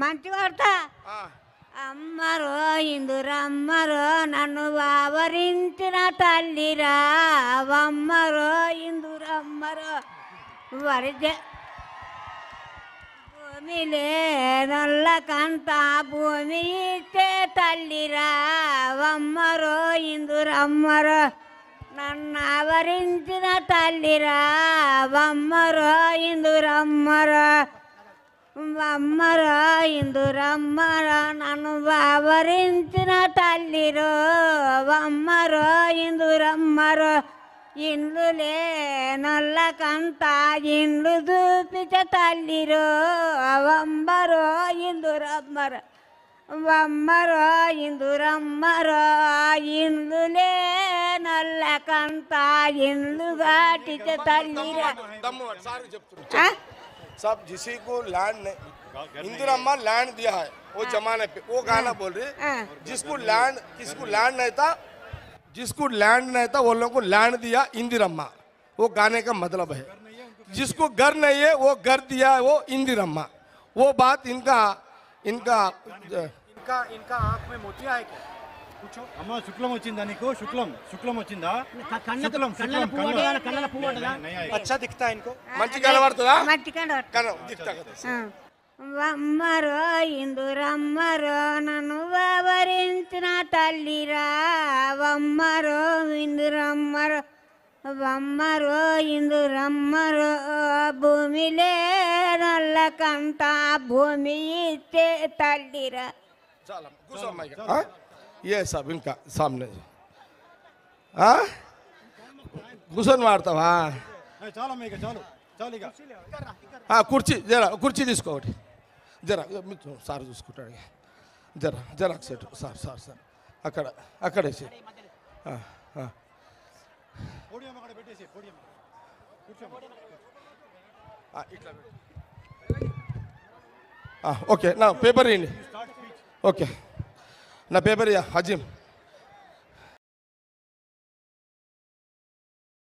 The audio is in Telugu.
మంచి వార్త అమ్మరో ఇందురమ్మరో నన్ను వావరించిన తల్లిరా అమ్మరో ఇందురమ్మరో వరిజ భూమిలే కంత భూమి ఇచ్చే తల్లిరా అమ్మరో ఇందురమ్మరో నన్ను ఆవరించిన తల్లిరా అమ్మరో ఇందురమ్మరో అమ్మరో ఇందురమ్మరో నన్ను బావరించిన తల్లిరో అమ్మరో ఇందురమ్మరో ఇండ్లు లేనొల్లకంత ఇండ్లు చూపించ తల్లిరో అమ్మరో ఇందురమ్మరో వమ్మరో ఇందురమ్మరో ఇందులే నల్ల కంత ఇండ్లు దాటితే తల్లిరా सब जिसी को लैंड हाँ, इंदिरा अम्मा लैंड दिया है वो हाँ। जमाने पे वो गाना हाँ। बोल रही जिसको लैंड किसको लैंड नहीं था जिसको लैंड नहीं था वो लोगों को लैंड दिया इंदिरा अम्मा वो गाने का मतलब है जिसको घर नहीं है वो घर दिया है वो इंदिरा अम्मा वो बात इनका इनका इनका इनका आंख में मोतिया है क्या शुक्लम शुक्लम तो- शुक्लम शुक्लम शुक्लम शुक्लम शुक्लम शुक्लम शुक्लम కళ్ళ ఉంటుందా అచ్చా దిక్తా ఇనుకో మంచి కనబడుతుందా మట్టి దిక్తా అమ్మరో ఇందురమ్మరో నన్ను వావరించిన తల్లిరా అమ్మరో ఇందురమ్మరో వమ్మరో ఇందురమ్మరో భూమిలే నల్లకంట భూమి ఇచ్చే తల్లిరా ఏ సాబ్ ఇంకా సామ్నే కూర్చొని వాడతావా చాలు చాలు కుర్చీ జర కుర్చీ తీసుకోవటి జరా సార్ చూసుకుంటాడు జర జరాక్ సెట్ సార్ సార్ సార్ అక్కడ అక్కడే సెట్ ఓకే నా పేపర్ ఇవ్వండి ఓకే నా పేపర్ ఇయ్య హజీం